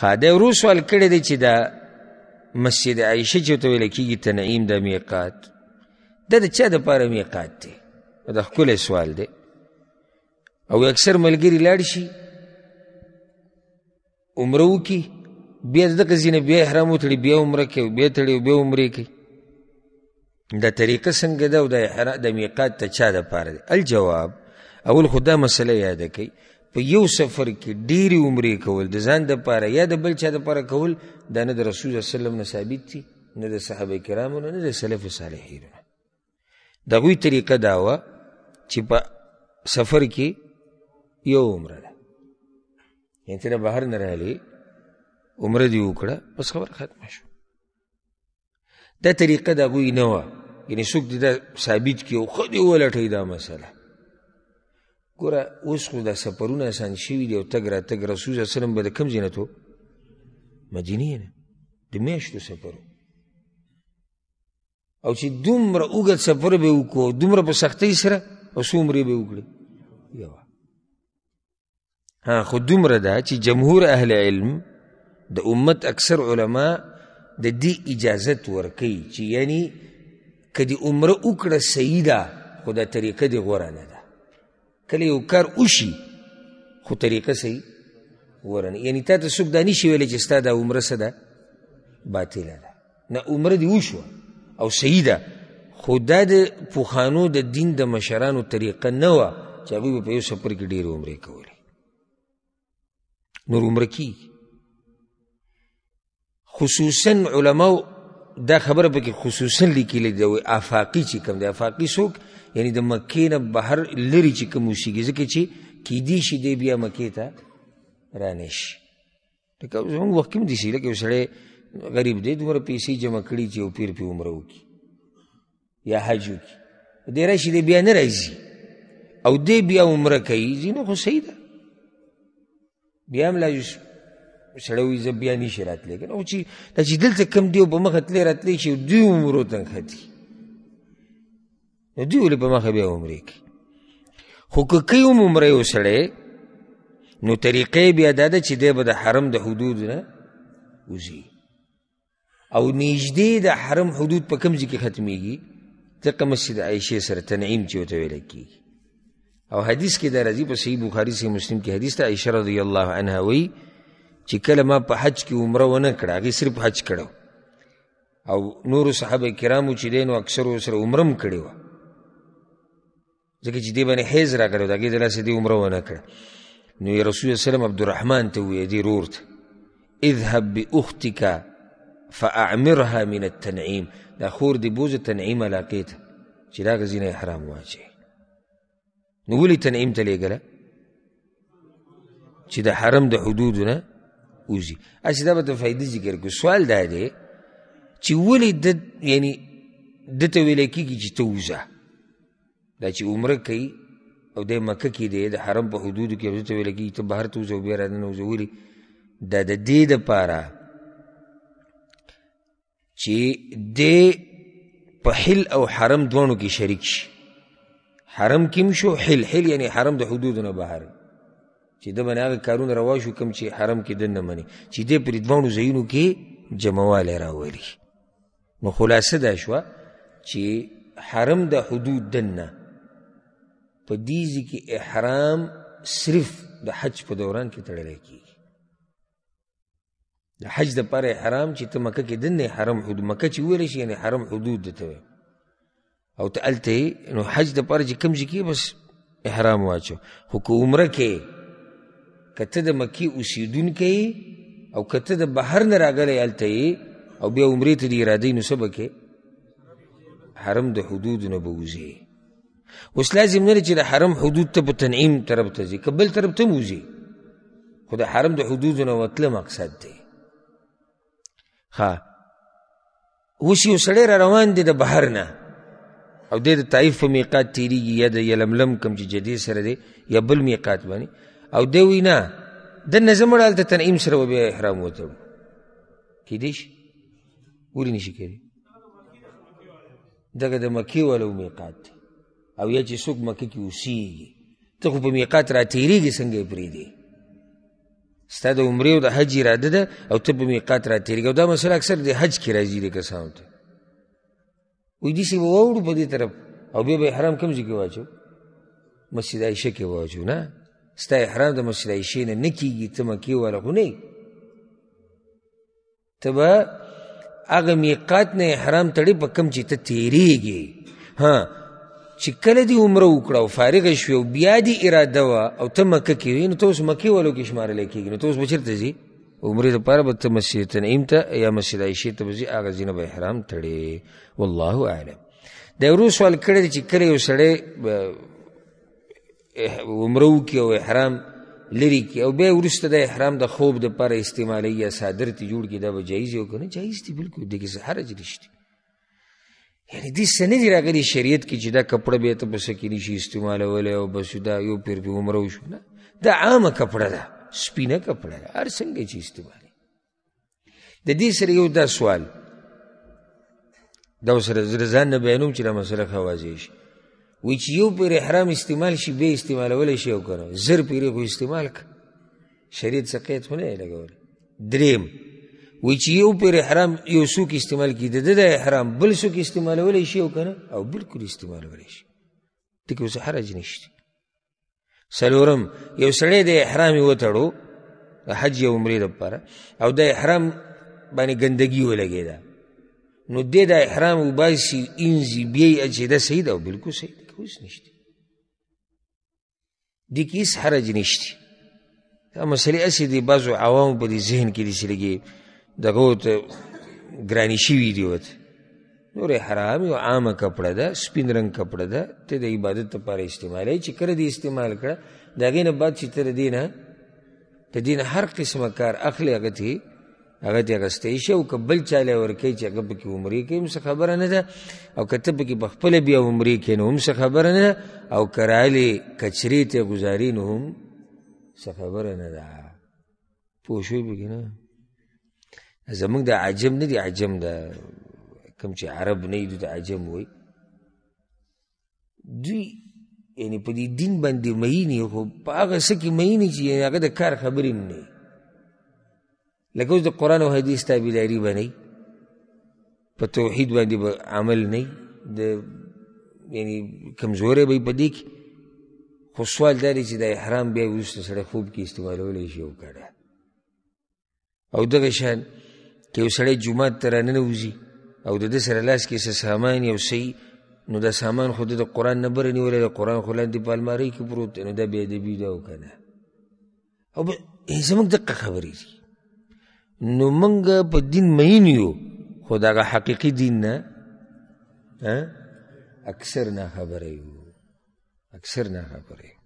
خاده روس ول کړی دی چې دا مسجد عائشه چې ته ویل کیږي تنعیم د میقات د د چا د پاره میقات دی دا خپل سوال دی او اکثر ملګری لاړ شي عمره وکي بیا دغه ځینې بیا احرام وتړي بیا عمره کوي بیا تړي بیا عمرې کوي دا طریقه څنګه ده او د احرام د میقات ته چا د پاره دی الجواب اول خدا مسله یاد کړئ په یو سفر کې ډېری عمرې کول د ځان د پاره یا د بل چا د پاره کول دا نه د رسول الله سلم نه ثابت دي نه د صحابه کرامو نه د سلف صالحینو د غوی طریقه دا و چې په سفر کې یو عمره ده یعنې نه بهر نه رالی عمره دی وکړه بس خبر ختم شو دا طریقه د غوی نه و یعنی څوک دې دا ثابت کړي او خو دې ولټوي دا مسله ګوره اوس خو دا سفرونه اسان شوي دي او تګ را تګ رسول صلی وسلم به د کوم ځای نه تو مدینې نه د میاشتو سفر او چې دومره اوږد سفر به وکړو دومره په سختۍ سره او څو عمرې به وکړي یوه ها خو دومره ده چې جمهور اهل علم د امت اکثر علما د دې اجازت ورکوي چې یعنی که د عمره وکړه صحیح ده خو دا طریقه دې غوره نه ده کله یو کار وشي خو طریقه صحیح ورن یعنی تا ته څوک دا نشي ویلی چې ستا دا عمره څه ده باطله ده نه عمره دې وشوه او صحیح ده خو دا د پوخانو د دین د مشرانو طریقه نه وه چې هغوی په یو سفر کې ډېرې عمرې کولې نور عمره کېږي خصوصا علماو دا خبره پکې خصوصا لیکلې ده وایي افاقي چې کوم دی افاقي څوک یعنی د مکې نه بهر لري چې کوم شيږي ځکه چې کیدی شي دی بیا مکې ته رانیش لکه زموږ وخت کې مې دي شي لکه سړی غریب دی دومره پیسې جمع کړي چې او پیر په عمره وکړي یا حج وکړي دې راشي دی بیا نه راځي او دې بیا عمره کوي ځینو خو صحیح ده بیا هم لا سړی وي زه بیا نشي راتلی که نه خو چې دا چې دلته کم دی او په مخه تللی راتلی شي دوی عمرو ته نښتي دوی ولې په مخه بیا عمرې کوي خو که کوي هم عمرې یو سړی نو طریقې بیا دا ده چې دی به د حرم د حدود نه وځي او نږدې د حرم حدود په کوم ځای کې ختمیږي ځکه مسجد عایشې سره تنعیم چې ورته ویل کېږي او حدیث کې دا راځي په صحیح بخاري صحیح مسلم کې حدیث ته عایشه رضی الله عنها وایي چې کله ما په حج کې عمره ونه کړه هغې صرف حج کړو او نورو صحابه کرامو چې دی نو اکثرو سره عمره هم کړې وه ځکه چې دې باندې حیز راغلو دا کې د لاسې دې عمره ونه کړ نو رسول الله سلام عبدالرحمن ته وی دې رور ته اذهب باختك فاعمرها من التنعيم دا خور دې بوز تنعیم علاقې ته چې راغ زینې حرام واچي نو ولي تنعیم ته لګره چې د حرم د حدودونه اوزي اسی دا به د فائدې ذکر کو سوال دا دی چې ولي د یعنی د ته ویل کیږي چې ته وځه دا چې عمره کوي او د مکه کې دی د حرم په حدودو کې ورته ویل کېږي ته بهر ته وځه او بیا را ننوځه ولې دا د دې دپاره چې دی په حل او حرم دواړو کې شریک شي حرم کې شو حل حل یعنی حرم د حدودو نه بهر چې د باندې هغه کارونه روا شو کوم چې حرم کې دن نه مني چې دی پر دواړو ځایونو کې جموالی راولي نو خلاصه دا شوه چې حرم د حدود دن نه په دې ځکه احرام صرف د حج په دوران کې تړل کېږي د حج د پر احرام چې ته مکه کې دنه حرم حدود مکه چې ویل شي یعنی حرم حدود ته او تلته نو حج د پر چې کم ځکه بس احرام واچو خو عمره کې کته د مکی اوسیدونکو او کته د بهر نه راغلی الته او بیا عمرې ته د ارادې نو سبکه حرم د حدود نه بوزي اوس لازم نه چې د حرم حدود ته په تنعیم طرف ته ځي که بل طرف ته هم وځي خو د حرم د حدودو نه وتله مقصد دی ښه اوس یو سړی را روان دی د بهر نه او دی د طایف په میقات تیریږي یا د یلملم کوم چې جدي سره دی یا بل میقات باندې او دی وی نه د نظم ډول ته تنعیم سره به احرام وتړو کیدیش ورینی شي کېږي دغه د مکی ولو میقات دی او یا چې څوک مکه کې اوسیږي ته خو په میقات را تیریږي څنګه پرېږدي ستا د عمرې او د حج اراده ده او ته په میقات را تیریږي او دا مسله اکثر د حج کې راځي د کسانو ته وایي داسې به واوړو په دې طرف او بیا به احرام کوم ځای کې واچو مسجد عایشه کې واچو نه ستا احرام د مسجد عایشې نه نه کېږي ته مکې والا خو نه ته به هغه میقات نه احرام تړي په کم چې ته تیریږي ها چې کله دی عمره وکړه او فارغ شوی او بیا دی اراده وا او ته مکه کې وینې ته اوس مکه ولو کې شمار لیکيږي نو ته اوس بچرته ځي عمره لپاره به ته مسجد تنعیم ته یا مسجد عائشه ته ځي هغه ځینه به احرام تړي والله اعلم دا ورو سوال کړی چې کله یو سړی عمره وکړي او احرام لري کې او به ورسته د احرام د خوب د پر استعمالي یا صادر ته جوړ کې دا به جایز یو کنه جایز دی بالکل دغه هر اجرشتي یعنی دې سنې دی راغلي شریعت کې چې دا کپړه به ته بس کې نشي استعمالولای او بس دا یو پیر په عمره وشو نه دا عامه کپړه ده سپینه کپړه ده هر څنګه چې استعمال د دې سره یو دا سوال دا سره زرزان نه بیانوم چې دا مسله خوازې شي وی چې یو پیر احرام استعمال شي به استعمالولای شي او کنه زر پیر خو استعمال ک شریعت څخه ته نه لګول دریم وی چې یو پر احرام یو سو کې استعمال کیده د احرام بل سو کې استعمالولای شي او کنه او بالکل استعمالولای شي دغه اوس حرج نشته سلورم یو سړی د احرام وتړو حج او عمرې لپاره او د احرام باندې ګندګي ولګیدا نو د د احرام وباسي انځي بیا چې دا صحیح ده او بالکل صحیح ده اوس نشته د کیس حرج نشته دا مسلې اسی دی بازو عوام په ذهن کې دي چې دغه ته ګرانی شي دی وته نور حرام یو عامه کپړه ده سپین رنگ کپړه ده ته د عبادت لپاره استعمالای چې کړه دی استعمال کړه داګه نه بعد چې تر دینه ته دین هر قسمه کار اخلي هغه ته هغه ته غستې شي او قبل چاله ورکی چې هغه پکې عمرې کې هم خبره نه ده او کته پکې بخپل بیا عمرې کې نو هم خبره نه ده او کرالي کچري ته گزارین هم خبره نه ده پوښوي بګنه زمونږ د عجم نه دي عجم د کوم چې عرب نه دي د عجم وای دوی یعنی په دې دین باندې مېنی خو په هغه څه کې مېنی چې هغه د کار خبرې نه لکه اوس د قران او حدیث تابعداري باندې په توحید باندې به عمل نه د یعنی کمزورې به په دې کې خو سوال دا چې د احرام بیا وروسته سره خوب کې استعمالولی شي او کړه او دغه شان کې یو سړی جومات ته راننوځي او د ده سره لاس کې څه سامان یو څه نو دا سامان خو د قرآن نه بره نیولی د قرآن خو لاندې په المارۍ کې پروت دی نو دا بېادبي ده او که نه او زموږ دقه خبرې دي نو موږ په دین مین یو خو د هغه حقیقي دین نه اکثر نه خبره یو اکثر نه خبره یو